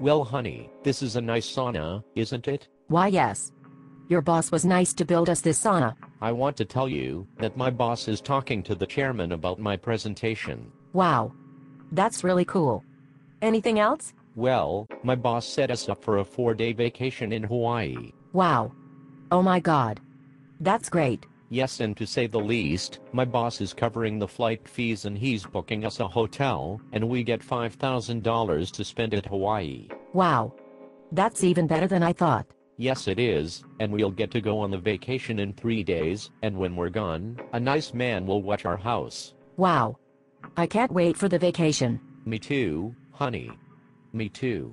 Well honey, this is a nice sauna, isn't it? Why yes. Your boss was nice to build us this sauna. I want to tell you that my boss is talking to the chairman about my presentation. Wow. That's really cool. Anything else? Well, my boss set us up for a four-day vacation in Hawaii. Wow. Oh my god. That's great. Yes and to say the least, my boss is covering the flight fees and he's booking us a hotel, and we get $5,000 to spend at Hawaii. Wow. That's even better than I thought. Yes it is, and we'll get to go on the vacation in three days, and when we're gone, a nice man will watch our house. Wow. I can't wait for the vacation. Me too, honey. Me too.